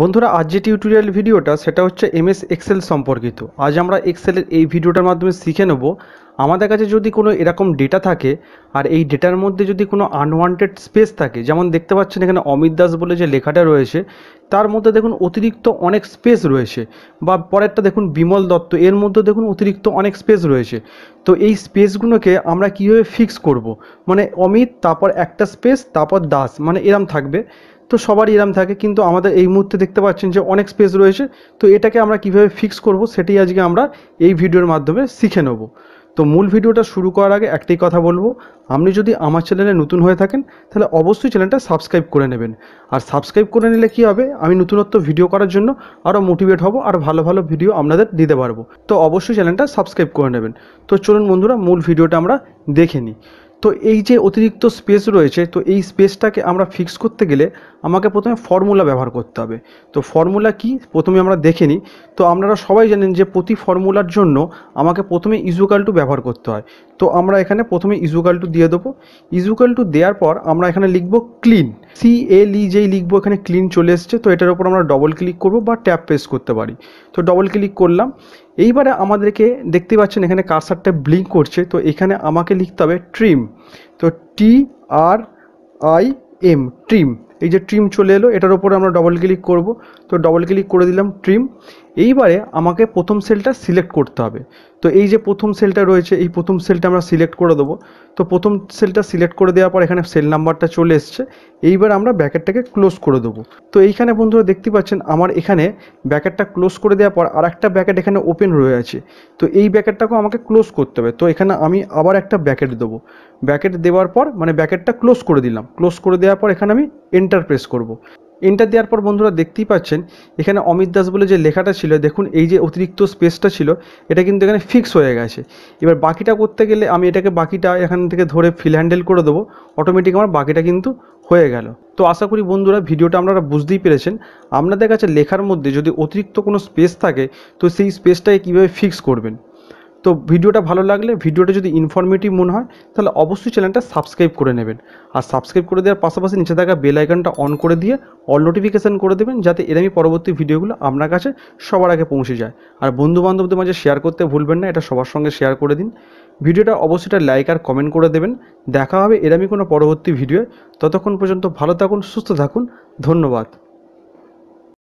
বন্ধুরা আজ যে টিউটোরিয়াল ভিডিওটা সেটা হচ্ছে এমএস এক্সেল সম্পর্কিত আজ আমরা এক্সেলের এই ভিডিওটার মাধ্যমে শিখে নেব আমাদের কাছে যদি কোনো এরকম ডেটা থাকে আর এই ডেটার মধ্যে যদি কোনো আনওয়ান্টেড স্পেস থাকে যেমন দেখতে পাচ্ছেন এখানে অমিত দাস বলে যে লেখাটা রয়েছে তার মধ্যে দেখুন অতিরিক্ত অনেক স্পেস রয়েছে বা পরেরটা দেখুন বিমল দত্ত এর মধ্যে দেখুন অতিরিক্ত অনেক স্পেস রয়েছে তো এই স্পেসগুলোকে আমরা কীভাবে ফিক্স করব। মানে অমিত তারপর একটা স্পেস তারপর দাস মানে এরম থাকবে তো সবারই এরম থাকে কিন্তু আমাদের এই মুহূর্তে দেখতে পাচ্ছেন যে অনেক স্পেস রয়েছে তো এটাকে আমরা কিভাবে ফিক্স করব সেটি আজকে আমরা এই ভিডিওর মাধ্যমে শিখে নেব তো মূল ভিডিওটা শুরু করার আগে একটাই কথা বলবো আপনি যদি আমার চ্যানেলে নতুন হয়ে থাকেন তাহলে অবশ্যই চ্যানেলটা সাবস্ক্রাইব করে নেবেন আর সাবস্ক্রাইব করে নিলে কি হবে আমি নতুনত্ব ভিডিও করার জন্য আরও মোটিভেট হব আর ভালো ভালো ভিডিও আপনাদের দিতে পারবো তো অবশ্যই চ্যানেলটা সাবস্ক্রাইব করে নেবেন তো চলুন বন্ধুরা মূল ভিডিওটা আমরা দেখে নিই তো এই যে অতিরিক্ত স্পেস রয়েছে তো এই স্পেসটাকে আমরা ফিক্স করতে গেলে আমাকে প্রথমে ফর্মুলা ব্যবহার করতে হবে তো ফর্মুলা কি প্রথমে আমরা দেখে নিই তো আপনারা সবাই জানেন যে প্রতি ফর্মুলার জন্য আমাকে প্রথমে ইজুকাল টু ব্যবহার করতে হয় তো আমরা এখানে প্রথমে ইজুকাল টু দিয়ে দেবো ইজুকাল টু দেওয়ার পর আমরা এখানে লিখব ক্লিন সি এল ই যেই লিখবো এখানে ক্লিন চলে এসছে তো এটার উপর আমরা ডবল ক্লিক করব বা ট্যাপ প্রেস করতে পারি তো ডবল ক্লিক করলাম এইবারে আমাদেরকে দেখতে পাচ্ছেন এখানে কারসারটা ব্লিঙ্ক করছে তো এখানে আমাকে লিখতে হবে ট্রিম তো T R I M trim এই যে ট্রিম চলে এলো এটার ওপরে আমরা ডবল ক্লিক করব তো ডবল ক্লিক করে দিলাম ট্রিম এইবারে আমাকে প্রথম সেলটা সিলেক্ট করতে হবে তো এই যে প্রথম সেলটা রয়েছে এই প্রথম সেলটা আমরা সিলেক্ট করে দেবো তো প্রথম সেলটা সিলেক্ট করে দেওয়ার পর এখানে সেল নাম্বারটা চলে এসছে এইবার আমরা ব্যাকেটটাকে ক্লোজ করে দেবো তো এইখানে বন্ধুরা দেখতে পাচ্ছেন আমার এখানে ব্যাকেটটা ক্লোজ করে দেওয়ার পর আর একটা ব্যাকেট এখানে ওপেন রয়ে আছে তো এই ব্যাকেটটাকেও আমাকে ক্লোজ করতে হবে তো এখানে আমি আবার একটা ব্যাকেট দেবো ব্যাকেট দেওয়ার পর মানে ব্যাকেটটা ক্লোজ করে দিলাম ক্লোজ করে দেওয়ার পর এখানে আমি এন্টার প্রেস করব এন্টার দেওয়ার পর বন্ধুরা দেখতেই পাচ্ছেন এখানে অমিত দাস বলে যে লেখাটা ছিল দেখুন এই যে অতিরিক্ত স্পেসটা ছিল এটা কিন্তু এখানে ফিক্স হয়ে গেছে এবার বাকিটা করতে গেলে আমি এটাকে বাকিটা এখান থেকে ধরে ফিল হ্যান্ডেল করে দেবো অটোমেটিক আমার বাকিটা কিন্তু হয়ে গেল তো আশা করি বন্ধুরা ভিডিওটা আপনারা বুঝতেই পেরেছেন আপনাদের কাছে লেখার মধ্যে যদি অতিরিক্ত কোনো স্পেস থাকে তো সেই স্পেসটাকে কীভাবে ফিক্স করবেন তো ভিডিওটা ভালো লাগলে ভিডিওটা যদি ইনফরমেটিভ মনে হয় তাহলে অবশ্যই চ্যানেলটা সাবস্ক্রাইব করে নেবেন আর সাবস্ক্রাইব করে দেওয়ার পাশাপাশি নিচে থাকা বেল আইকনটা অন করে দিয়ে অল নোটিফিকেশান করে দেবেন যাতে এরমই পরবর্তী ভিডিওগুলো আপনার কাছে সবার আগে পৌঁছে যায় আর বন্ধু বান্ধবদের মাঝে শেয়ার করতে ভুলবেন না এটা সবার সঙ্গে শেয়ার করে দিন ভিডিওটা অবশ্যই একটা লাইক আর কমেন্ট করে দেবেন দেখা হবে এরমই কোনো পরবর্তী ভিডিও ততক্ষণ পর্যন্ত ভালো থাকুন সুস্থ থাকুন ধন্যবাদ